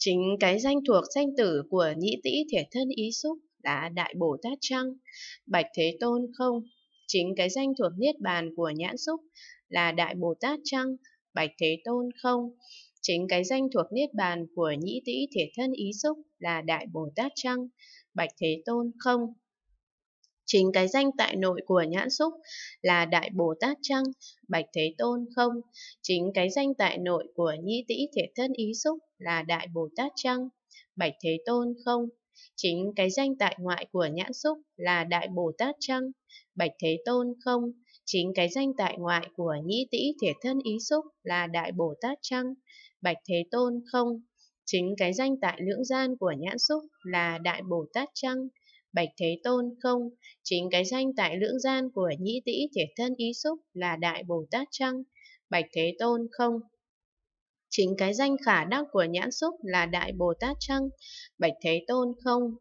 Chính cái danh thuộc danh tử của nhĩ tĩ thể thân ý xúc là Đại Bồ Tát Trăng, Bạch Thế Tôn không. Chính cái danh thuộc Niết Bàn của nhãn xúc là Đại Bồ Tát Trăng, Bạch Thế Tôn không. Chính cái danh thuộc Niết Bàn của nhĩ tĩ thể thân ý xúc là Đại Bồ Tát Trăng, Bạch Thế Tôn không. Chính cái danh tại nội của nhãn xúc là Đại Bồ Tát chăng Bạch Thế Tôn không? Chính cái danh tại nội của nhĩ tĩ thể thân ý xúc là Đại Bồ Tát chăng Bạch Thế Tôn không? Chính cái danh tại ngoại của nhãn xúc là Đại Bồ Tát chăng Bạch Thế Tôn không? Chính cái danh tại ngoại của nhĩ tĩ thể thân ý xúc là Đại Bồ Tát chăng Bạch Thế Tôn không? Chính cái danh tại lưỡng gian của nhãn xúc là Đại Bồ Tát chăng Bạch Thế Tôn không, chính cái danh tại lưỡng gian của nhĩ tĩ thể thân ý xúc là Đại Bồ Tát Trăng. Bạch Thế Tôn không, chính cái danh khả đắc của nhãn xúc là Đại Bồ Tát Trăng. Bạch Thế Tôn không,